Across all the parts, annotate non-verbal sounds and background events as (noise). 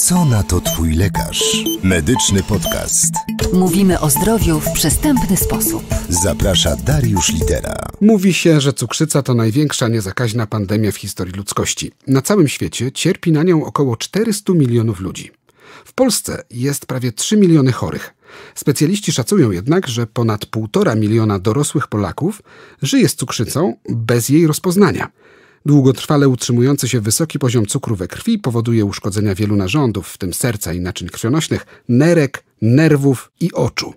Co na to Twój lekarz? Medyczny podcast. Mówimy o zdrowiu w przystępny sposób. Zaprasza Dariusz Litera. Mówi się, że cukrzyca to największa niezakaźna pandemia w historii ludzkości. Na całym świecie cierpi na nią około 400 milionów ludzi. W Polsce jest prawie 3 miliony chorych. Specjaliści szacują jednak, że ponad 1,5 miliona dorosłych Polaków żyje z cukrzycą bez jej rozpoznania. Długotrwale utrzymujący się wysoki poziom cukru we krwi powoduje uszkodzenia wielu narządów, w tym serca i naczyń krwionośnych, nerek, nerwów i oczu.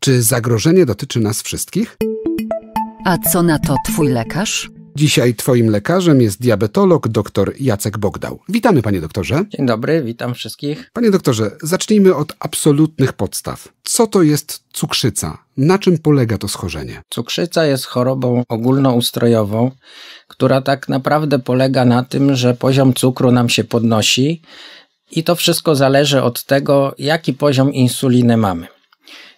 Czy zagrożenie dotyczy nas wszystkich? A co na to twój lekarz? Dzisiaj Twoim lekarzem jest diabetolog dr Jacek Bogdał. Witamy, panie doktorze. Dzień dobry, witam wszystkich. Panie doktorze, zacznijmy od absolutnych podstaw. Co to jest cukrzyca? Na czym polega to schorzenie? Cukrzyca jest chorobą ogólnoustrojową, która tak naprawdę polega na tym, że poziom cukru nam się podnosi i to wszystko zależy od tego, jaki poziom insuliny mamy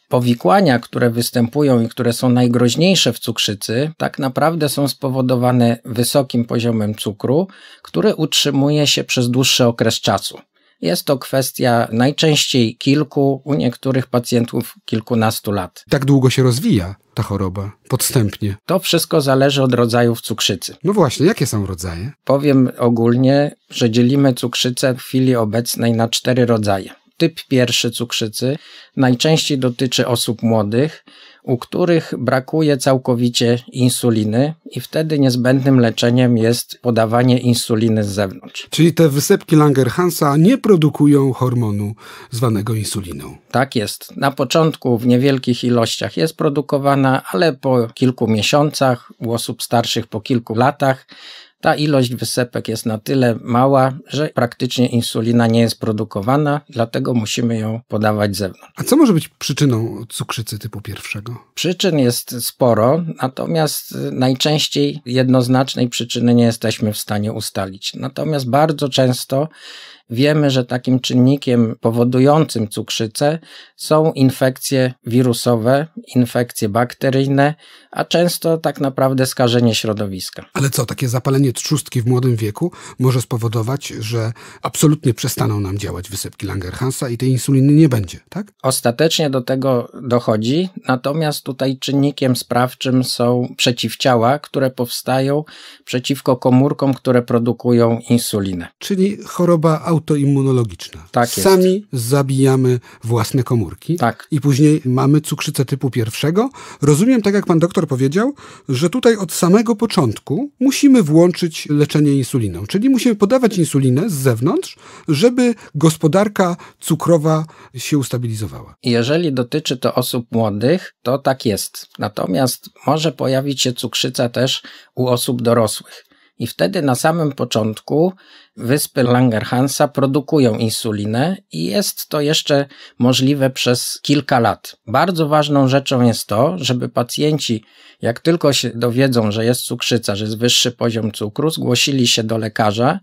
powikłania, które występują i które są najgroźniejsze w cukrzycy, tak naprawdę są spowodowane wysokim poziomem cukru, który utrzymuje się przez dłuższy okres czasu. Jest to kwestia najczęściej kilku, u niektórych pacjentów kilkunastu lat. Tak długo się rozwija ta choroba podstępnie. To wszystko zależy od rodzajów cukrzycy. No właśnie, jakie są rodzaje? Powiem ogólnie, że dzielimy cukrzycę w chwili obecnej na cztery rodzaje typ pierwszy cukrzycy najczęściej dotyczy osób młodych, u których brakuje całkowicie insuliny i wtedy niezbędnym leczeniem jest podawanie insuliny z zewnątrz. Czyli te wysepki Langerhansa nie produkują hormonu zwanego insuliną. Tak jest. Na początku w niewielkich ilościach jest produkowana, ale po kilku miesiącach, u osób starszych po kilku latach ta ilość wysepek jest na tyle mała, że praktycznie insulina nie jest produkowana, dlatego musimy ją podawać z zewnątrz. A co może być przyczyną cukrzycy typu pierwszego? Przyczyn jest sporo, natomiast y, najczęściej jednoznacznej przyczyny nie jesteśmy w stanie ustalić. Natomiast bardzo często Wiemy, że takim czynnikiem powodującym cukrzycę są infekcje wirusowe, infekcje bakteryjne, a często tak naprawdę skażenie środowiska. Ale co, takie zapalenie trzustki w młodym wieku może spowodować, że absolutnie przestaną nam działać wysypki Langerhansa i tej insuliny nie będzie, tak? Ostatecznie do tego dochodzi, natomiast tutaj czynnikiem sprawczym są przeciwciała, które powstają przeciwko komórkom, które produkują insulinę. Czyli choroba autoimmunalna autoimmunologiczna. Tak jest. Sami zabijamy własne komórki. Tak. I później mamy cukrzycę typu pierwszego. Rozumiem, tak jak pan doktor powiedział, że tutaj od samego początku musimy włączyć leczenie insuliną. Czyli musimy podawać insulinę z zewnątrz, żeby gospodarka cukrowa się ustabilizowała. Jeżeli dotyczy to osób młodych, to tak jest. Natomiast może pojawić się cukrzyca też u osób dorosłych. I wtedy na samym początku Wyspy Langerhansa produkują insulinę i jest to jeszcze możliwe przez kilka lat. Bardzo ważną rzeczą jest to, żeby pacjenci, jak tylko się dowiedzą, że jest cukrzyca, że jest wyższy poziom cukru, zgłosili się do lekarza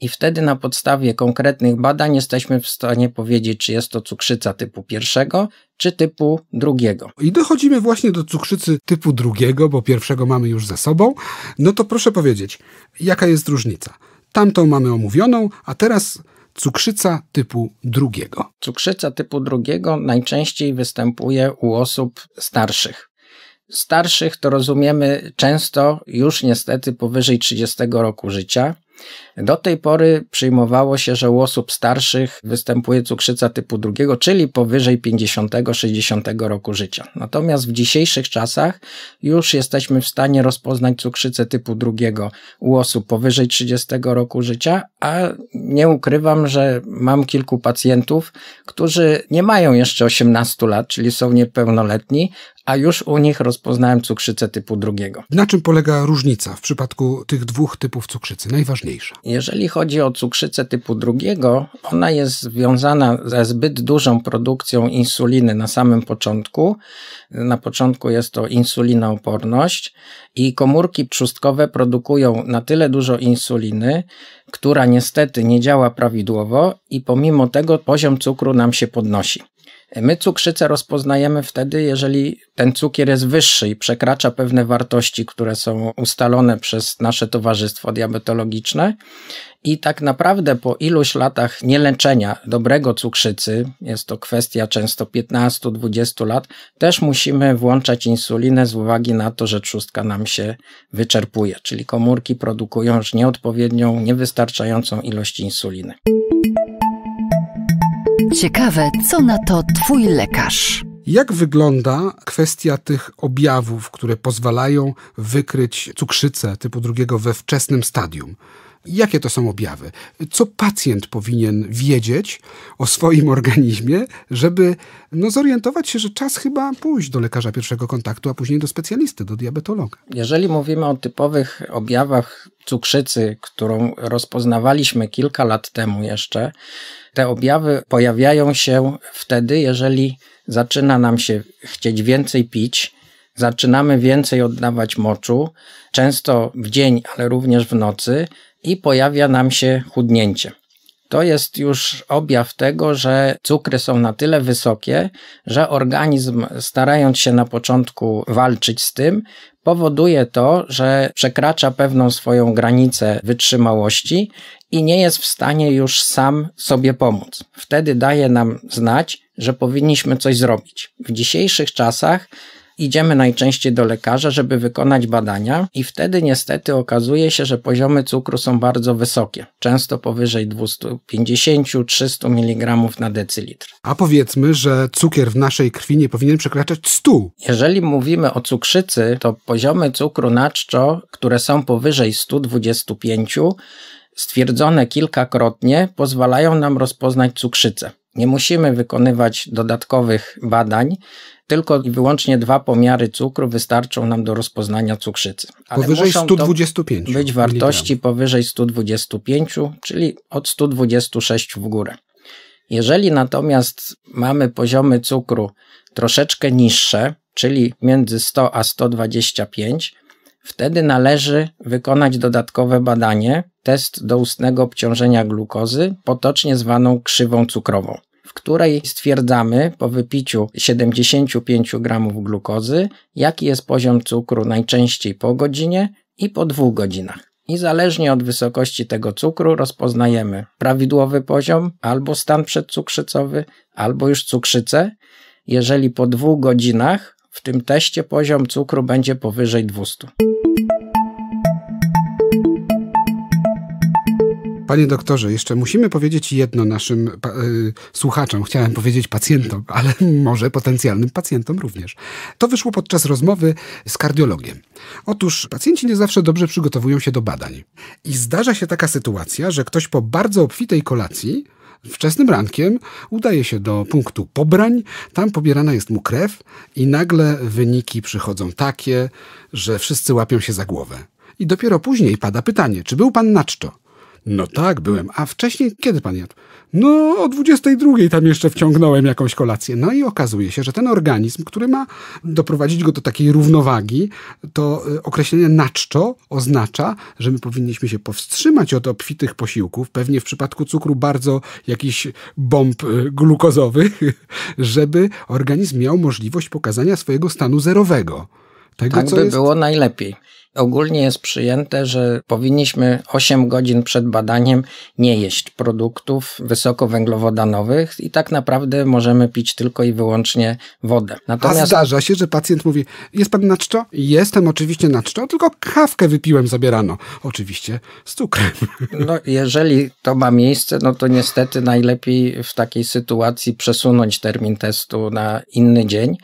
i wtedy na podstawie konkretnych badań jesteśmy w stanie powiedzieć, czy jest to cukrzyca typu pierwszego, czy typu drugiego. I dochodzimy właśnie do cukrzycy typu drugiego, bo pierwszego mamy już za sobą. No to proszę powiedzieć, jaka jest różnica? Tamtą mamy omówioną, a teraz cukrzyca typu drugiego. Cukrzyca typu drugiego najczęściej występuje u osób starszych. Starszych to rozumiemy często już niestety powyżej 30 roku życia. Do tej pory przyjmowało się, że u osób starszych występuje cukrzyca typu drugiego, czyli powyżej 50-60 roku życia. Natomiast w dzisiejszych czasach już jesteśmy w stanie rozpoznać cukrzycę typu drugiego u osób powyżej 30 roku życia, a nie ukrywam, że mam kilku pacjentów, którzy nie mają jeszcze 18 lat, czyli są niepełnoletni, a już u nich rozpoznałem cukrzycę typu drugiego. Na czym polega różnica w przypadku tych dwóch typów cukrzycy? Najważniejsza. Jeżeli chodzi o cukrzycę typu drugiego, ona jest związana ze zbyt dużą produkcją insuliny na samym początku. Na początku jest to insulinooporność i komórki trzustkowe produkują na tyle dużo insuliny, która niestety nie działa prawidłowo i pomimo tego poziom cukru nam się podnosi. My cukrzycę rozpoznajemy wtedy, jeżeli ten cukier jest wyższy i przekracza pewne wartości, które są ustalone przez nasze towarzystwo diabetologiczne. I tak naprawdę po iluś latach nieleczenia dobrego cukrzycy, jest to kwestia często 15-20 lat, też musimy włączać insulinę z uwagi na to, że trzustka nam się wyczerpuje, czyli komórki produkują już nieodpowiednią, niewystarczającą ilość insuliny. Ciekawe, co na to Twój lekarz. Jak wygląda kwestia tych objawów, które pozwalają wykryć cukrzycę typu drugiego we wczesnym stadium? Jakie to są objawy? Co pacjent powinien wiedzieć o swoim organizmie, żeby no, zorientować się, że czas chyba pójść do lekarza pierwszego kontaktu, a później do specjalisty, do diabetologa? Jeżeli mówimy o typowych objawach cukrzycy, którą rozpoznawaliśmy kilka lat temu jeszcze, te objawy pojawiają się wtedy, jeżeli zaczyna nam się chcieć więcej pić, zaczynamy więcej oddawać moczu, często w dzień, ale również w nocy i pojawia nam się chudnięcie to jest już objaw tego, że cukry są na tyle wysokie, że organizm, starając się na początku walczyć z tym, powoduje to, że przekracza pewną swoją granicę wytrzymałości i nie jest w stanie już sam sobie pomóc. Wtedy daje nam znać, że powinniśmy coś zrobić. W dzisiejszych czasach idziemy najczęściej do lekarza, żeby wykonać badania, i wtedy niestety okazuje się, że poziomy cukru są bardzo wysokie, często powyżej 250-300 mg na decylitr. A powiedzmy, że cukier w naszej krwi nie powinien przekraczać 100. Jeżeli mówimy o cukrzycy, to poziomy cukru na czczo, które są powyżej 125, stwierdzone kilkakrotnie, pozwalają nam rozpoznać cukrzycę. Nie musimy wykonywać dodatkowych badań, tylko i wyłącznie dwa pomiary cukru wystarczą nam do rozpoznania cukrzycy. Ale powyżej 125. być wartości powyżej 125, czyli od 126 w górę. Jeżeli natomiast mamy poziomy cukru troszeczkę niższe, czyli między 100 a 125, wtedy należy wykonać dodatkowe badanie, test doustnego obciążenia glukozy, potocznie zwaną krzywą cukrową w której stwierdzamy po wypiciu 75 gramów glukozy, jaki jest poziom cukru najczęściej po godzinie i po dwóch godzinach. I zależnie od wysokości tego cukru rozpoznajemy prawidłowy poziom, albo stan przedcukrzycowy, albo już cukrzycę. Jeżeli po dwóch godzinach w tym teście poziom cukru będzie powyżej 200. Panie doktorze, jeszcze musimy powiedzieć jedno naszym y, słuchaczom. Chciałem powiedzieć pacjentom, ale (laughs) może potencjalnym pacjentom również. To wyszło podczas rozmowy z kardiologiem. Otóż pacjenci nie zawsze dobrze przygotowują się do badań. I zdarza się taka sytuacja, że ktoś po bardzo obfitej kolacji wczesnym rankiem udaje się do punktu pobrań, tam pobierana jest mu krew i nagle wyniki przychodzą takie, że wszyscy łapią się za głowę. I dopiero później pada pytanie, czy był pan naczczo? No tak, byłem. A wcześniej kiedy pan jadł? No o 22 tam jeszcze wciągnąłem jakąś kolację. No i okazuje się, że ten organizm, który ma doprowadzić go do takiej równowagi, to y, określenie naczczo oznacza, że my powinniśmy się powstrzymać od obfitych posiłków, pewnie w przypadku cukru bardzo jakichś bomb y, glukozowych, (laughs) żeby organizm miał możliwość pokazania swojego stanu zerowego. Tego, tak by jest... było najlepiej. Ogólnie jest przyjęte, że powinniśmy 8 godzin przed badaniem nie jeść produktów wysokowęglowodanowych i tak naprawdę możemy pić tylko i wyłącznie wodę. Natomiast... A zdarza się, że pacjent mówi, jest pan na czczo? Jestem oczywiście na czczo, tylko kawkę wypiłem zabierano, Oczywiście z cukrem. (laughs) No, jeżeli to ma miejsce, no to niestety najlepiej w takiej sytuacji przesunąć termin testu na inny dzień.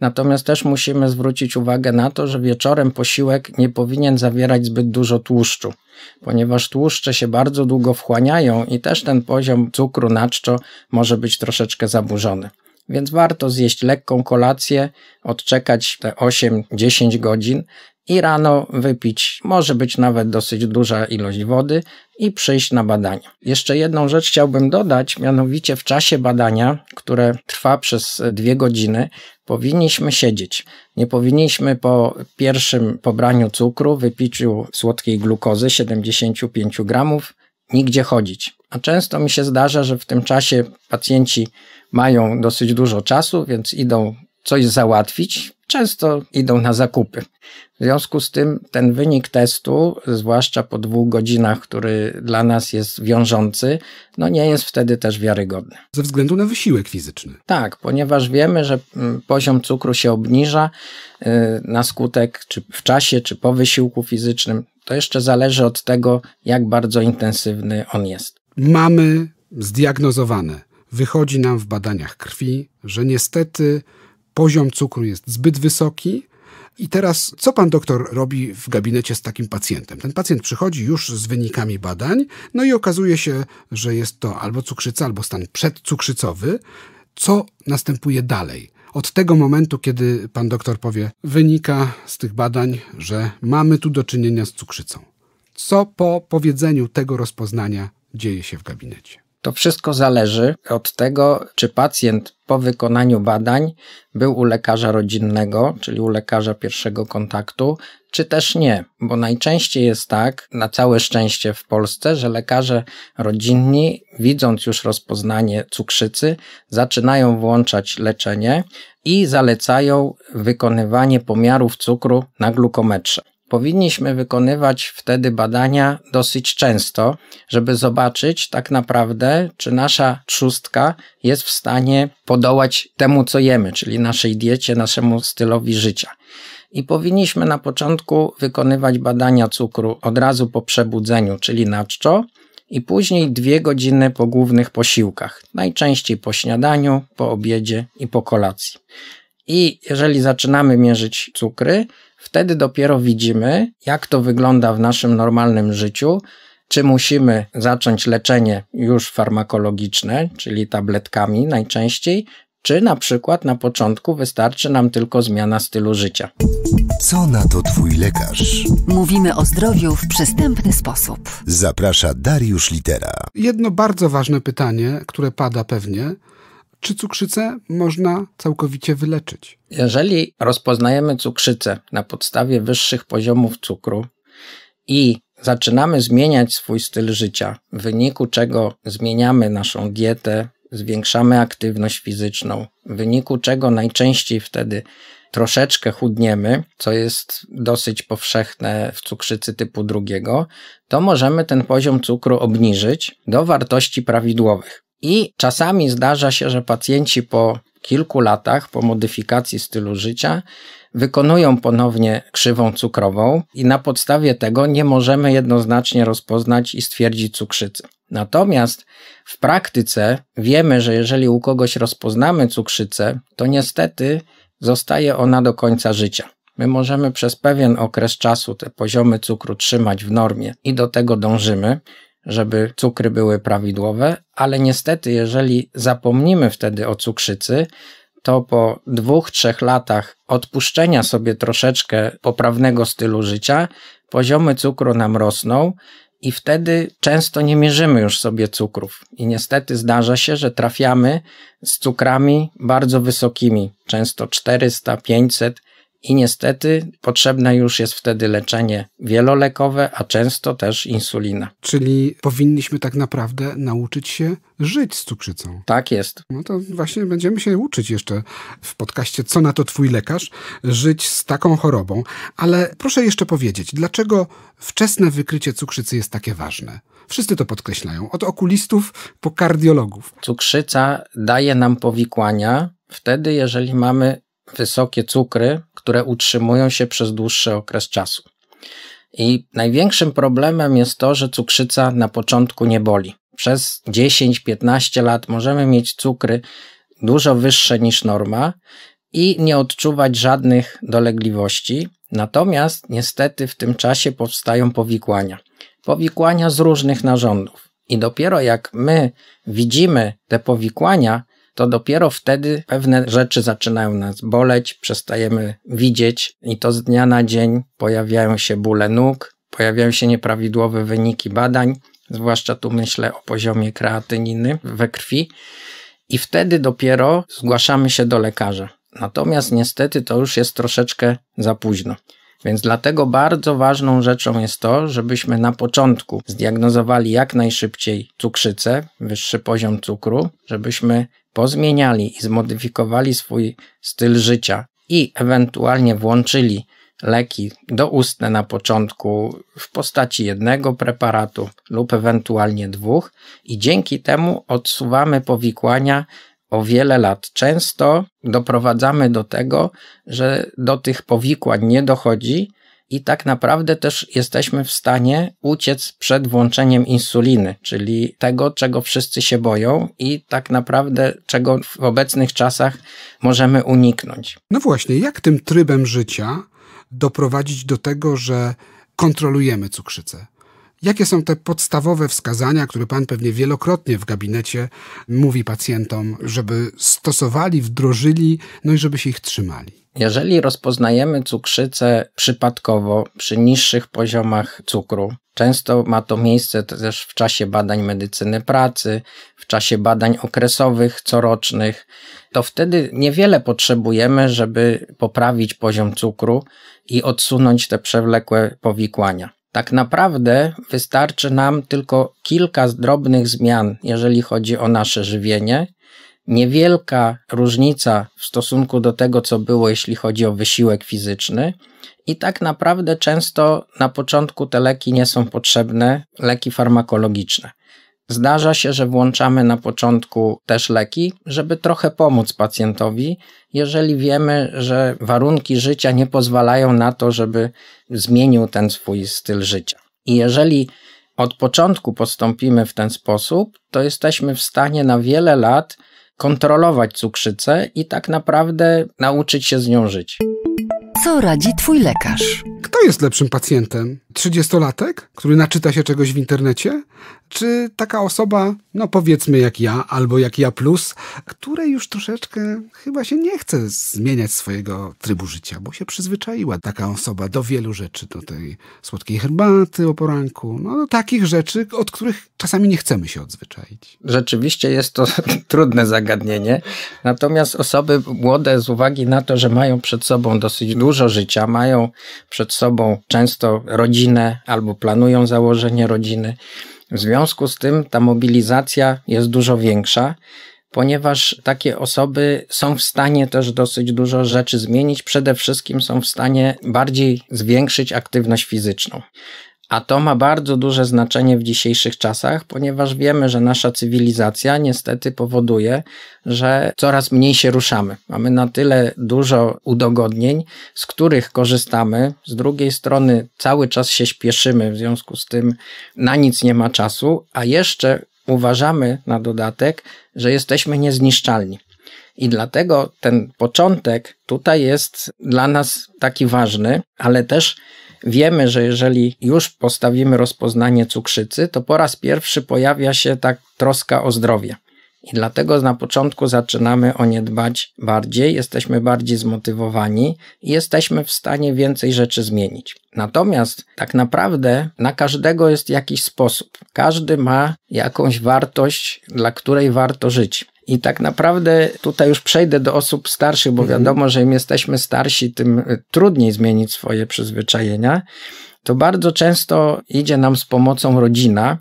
Natomiast też musimy zwrócić uwagę na to, że wieczorem posiłek nie powinien zawierać zbyt dużo tłuszczu, ponieważ tłuszcze się bardzo długo wchłaniają i też ten poziom cukru na czczo może być troszeczkę zaburzony. Więc warto zjeść lekką kolację, odczekać te 8-10 godzin, i rano wypić może być nawet dosyć duża ilość wody i przyjść na badanie. Jeszcze jedną rzecz chciałbym dodać, mianowicie w czasie badania, które trwa przez dwie godziny, powinniśmy siedzieć. Nie powinniśmy po pierwszym pobraniu cukru, wypiciu słodkiej glukozy 75 gramów, nigdzie chodzić. A często mi się zdarza, że w tym czasie pacjenci mają dosyć dużo czasu, więc idą coś załatwić, często idą na zakupy. W związku z tym ten wynik testu, zwłaszcza po dwóch godzinach, który dla nas jest wiążący, no nie jest wtedy też wiarygodny. Ze względu na wysiłek fizyczny. Tak, ponieważ wiemy, że mm, poziom cukru się obniża y, na skutek, czy w czasie, czy po wysiłku fizycznym. To jeszcze zależy od tego, jak bardzo intensywny on jest. Mamy zdiagnozowane, wychodzi nam w badaniach krwi, że niestety poziom cukru jest zbyt wysoki i teraz, co pan doktor robi w gabinecie z takim pacjentem? Ten pacjent przychodzi już z wynikami badań, no i okazuje się, że jest to albo cukrzyca, albo stan przedcukrzycowy. Co następuje dalej? Od tego momentu, kiedy pan doktor powie, wynika z tych badań, że mamy tu do czynienia z cukrzycą. Co po powiedzeniu tego rozpoznania dzieje się w gabinecie? To wszystko zależy od tego, czy pacjent po wykonaniu badań był u lekarza rodzinnego, czyli u lekarza pierwszego kontaktu, czy też nie, bo najczęściej jest tak, na całe szczęście w Polsce, że lekarze rodzinni, widząc już rozpoznanie cukrzycy, zaczynają włączać leczenie i zalecają wykonywanie pomiarów cukru na glukometrze powinniśmy wykonywać wtedy badania dosyć często, żeby zobaczyć tak naprawdę, czy nasza trzustka jest w stanie podołać temu, co jemy, czyli naszej diecie, naszemu stylowi życia. I powinniśmy na początku wykonywać badania cukru od razu po przebudzeniu, czyli na czczo, i później dwie godziny po głównych posiłkach, najczęściej po śniadaniu, po obiedzie i po kolacji. I jeżeli zaczynamy mierzyć cukry, Wtedy dopiero widzimy, jak to wygląda w naszym normalnym życiu, czy musimy zacząć leczenie już farmakologiczne, czyli tabletkami najczęściej, czy na przykład na początku wystarczy nam tylko zmiana stylu życia. Co na to Twój lekarz? Mówimy o zdrowiu w przystępny sposób. Zaprasza Dariusz Litera. Jedno bardzo ważne pytanie, które pada pewnie czy cukrzycę można całkowicie wyleczyć? Jeżeli rozpoznajemy cukrzycę na podstawie wyższych poziomów cukru i zaczynamy zmieniać swój styl życia, w wyniku czego zmieniamy naszą dietę, zwiększamy aktywność fizyczną, w wyniku czego najczęściej wtedy troszeczkę chudniemy, co jest dosyć powszechne w cukrzycy typu drugiego, to możemy ten poziom cukru obniżyć do wartości prawidłowych. I czasami zdarza się, że pacjenci po kilku latach, po modyfikacji stylu życia, wykonują ponownie krzywą cukrową i na podstawie tego nie możemy jednoznacznie rozpoznać i stwierdzić cukrzycy. Natomiast w praktyce wiemy, że jeżeli u kogoś rozpoznamy cukrzycę, to niestety zostaje ona do końca życia. My możemy przez pewien okres czasu te poziomy cukru trzymać w normie i do tego dążymy żeby cukry były prawidłowe, ale niestety, jeżeli zapomnimy wtedy o cukrzycy, to po dwóch, trzech latach odpuszczenia sobie troszeczkę poprawnego stylu życia, poziomy cukru nam rosną i wtedy często nie mierzymy już sobie cukrów. I niestety zdarza się, że trafiamy z cukrami bardzo wysokimi, często 400, 500, i niestety potrzebne już jest wtedy leczenie wielolekowe, a często też insulina. Czyli powinniśmy tak naprawdę nauczyć się żyć z cukrzycą. Tak jest. No to właśnie będziemy się uczyć jeszcze w podcaście Co na to twój lekarz? Żyć z taką chorobą. Ale proszę jeszcze powiedzieć, dlaczego wczesne wykrycie cukrzycy jest takie ważne? Wszyscy to podkreślają, od okulistów po kardiologów. Cukrzyca daje nam powikłania, wtedy, jeżeli mamy wysokie cukry, które utrzymują się przez dłuższy okres czasu. I największym problemem jest to, że cukrzyca na początku nie boli. Przez 10-15 lat możemy mieć cukry dużo wyższe niż norma i nie odczuwać żadnych dolegliwości. Natomiast niestety w tym czasie powstają powikłania. Powikłania z różnych narządów. I dopiero jak my widzimy te powikłania, to dopiero wtedy pewne rzeczy zaczynają nas boleć, przestajemy widzieć i to z dnia na dzień pojawiają się bóle nóg, pojawiają się nieprawidłowe wyniki badań, zwłaszcza tu myślę o poziomie kreatyniny we krwi i wtedy dopiero zgłaszamy się do lekarza. Natomiast niestety to już jest troszeczkę za późno. Więc dlatego bardzo ważną rzeczą jest to, żebyśmy na początku zdiagnozowali jak najszybciej cukrzycę, wyższy poziom cukru, żebyśmy pozmieniali i zmodyfikowali swój styl życia i ewentualnie włączyli leki doustne na początku w postaci jednego preparatu lub ewentualnie dwóch i dzięki temu odsuwamy powikłania o wiele lat. Często doprowadzamy do tego, że do tych powikłań nie dochodzi i tak naprawdę też jesteśmy w stanie uciec przed włączeniem insuliny, czyli tego, czego wszyscy się boją i tak naprawdę czego w obecnych czasach możemy uniknąć. No właśnie, jak tym trybem życia doprowadzić do tego, że kontrolujemy cukrzycę? Jakie są te podstawowe wskazania, które Pan pewnie wielokrotnie w gabinecie mówi pacjentom, żeby stosowali, wdrożyli, no i żeby się ich trzymali? Jeżeli rozpoznajemy cukrzycę przypadkowo przy niższych poziomach cukru, często ma to miejsce też w czasie badań medycyny pracy, w czasie badań okresowych, corocznych, to wtedy niewiele potrzebujemy, żeby poprawić poziom cukru i odsunąć te przewlekłe powikłania. Tak naprawdę wystarczy nam tylko kilka drobnych zmian, jeżeli chodzi o nasze żywienie. Niewielka różnica w stosunku do tego, co było, jeśli chodzi o wysiłek fizyczny, i tak naprawdę często na początku te leki nie są potrzebne, leki farmakologiczne. Zdarza się, że włączamy na początku też leki, żeby trochę pomóc pacjentowi, jeżeli wiemy, że warunki życia nie pozwalają na to, żeby zmienił ten swój styl życia. I jeżeli od początku postąpimy w ten sposób, to jesteśmy w stanie na wiele lat kontrolować cukrzycę i tak naprawdę nauczyć się z nią żyć. Co radzi Twój lekarz? Kto jest lepszym pacjentem? trzydziestolatek, który naczyta się czegoś w internecie, czy taka osoba, no powiedzmy jak ja, albo jak ja plus, której już troszeczkę chyba się nie chce zmieniać swojego trybu życia, bo się przyzwyczaiła taka osoba do wielu rzeczy, do tej słodkiej herbaty o poranku, no do takich rzeczy, od których czasami nie chcemy się odzwyczaić. Rzeczywiście jest to (laughs) trudne zagadnienie, natomiast osoby młode z uwagi na to, że mają przed sobą dosyć dużo życia, mają przed sobą często rodzinę, rodzinę albo planują założenie rodziny. W związku z tym ta mobilizacja jest dużo większa, ponieważ takie osoby są w stanie też dosyć dużo rzeczy zmienić. Przede wszystkim są w stanie bardziej zwiększyć aktywność fizyczną. A to ma bardzo duże znaczenie w dzisiejszych czasach, ponieważ wiemy, że nasza cywilizacja niestety powoduje, że coraz mniej się ruszamy. Mamy na tyle dużo udogodnień, z których korzystamy. Z drugiej strony cały czas się śpieszymy, w związku z tym na nic nie ma czasu, a jeszcze uważamy na dodatek, że jesteśmy niezniszczalni. I dlatego ten początek tutaj jest dla nas taki ważny, ale też Wiemy, że jeżeli już postawimy rozpoznanie cukrzycy, to po raz pierwszy pojawia się tak troska o zdrowie. I dlatego na początku zaczynamy o nie dbać bardziej, jesteśmy bardziej zmotywowani i jesteśmy w stanie więcej rzeczy zmienić. Natomiast tak naprawdę na każdego jest jakiś sposób. Każdy ma jakąś wartość, dla której warto żyć. I tak naprawdę tutaj już przejdę do osób starszych, bo mhm. wiadomo, że im jesteśmy starsi, tym y, trudniej zmienić swoje przyzwyczajenia. To bardzo często idzie nam z pomocą rodzina,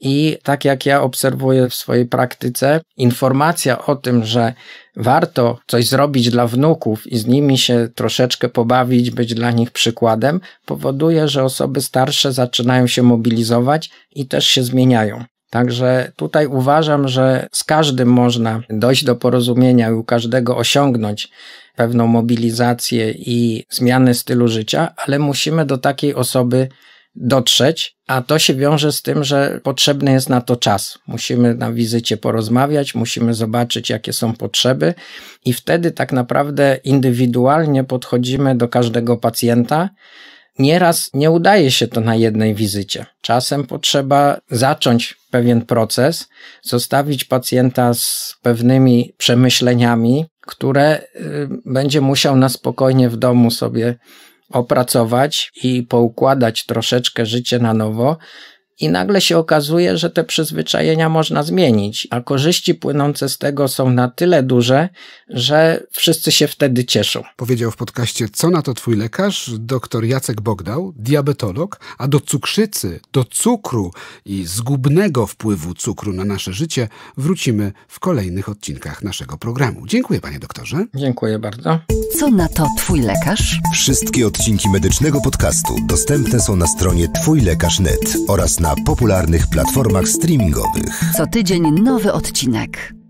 i tak jak ja obserwuję w swojej praktyce, informacja o tym, że warto coś zrobić dla wnuków i z nimi się troszeczkę pobawić, być dla nich przykładem, powoduje, że osoby starsze zaczynają się mobilizować i też się zmieniają. Także tutaj uważam, że z każdym można dojść do porozumienia i u każdego osiągnąć pewną mobilizację i zmianę stylu życia, ale musimy do takiej osoby dotrzeć, a to się wiąże z tym, że potrzebny jest na to czas. Musimy na wizycie porozmawiać, musimy zobaczyć, jakie są potrzeby, i wtedy tak naprawdę indywidualnie podchodzimy do każdego pacjenta Nieraz nie udaje się to na jednej wizycie. Czasem potrzeba zacząć pewien proces, zostawić pacjenta z pewnymi przemyśleniami, które y, będzie musiał na spokojnie w domu sobie opracować i poukładać troszeczkę życie na nowo, i nagle się okazuje, że te przyzwyczajenia można zmienić, a korzyści płynące z tego są na tyle duże, że wszyscy się wtedy cieszą. Powiedział w podcaście Co na to twój lekarz dr Jacek Bogdał, diabetolog, a do cukrzycy, do cukru i zgubnego wpływu cukru na nasze życie wrócimy w kolejnych odcinkach naszego programu. Dziękuję panie doktorze. Dziękuję bardzo. Co na to twój lekarz? Wszystkie odcinki medycznego podcastu dostępne są na stronie twójlekarz.net oraz na na popularnych platformach streamingowych. Co tydzień nowy odcinek.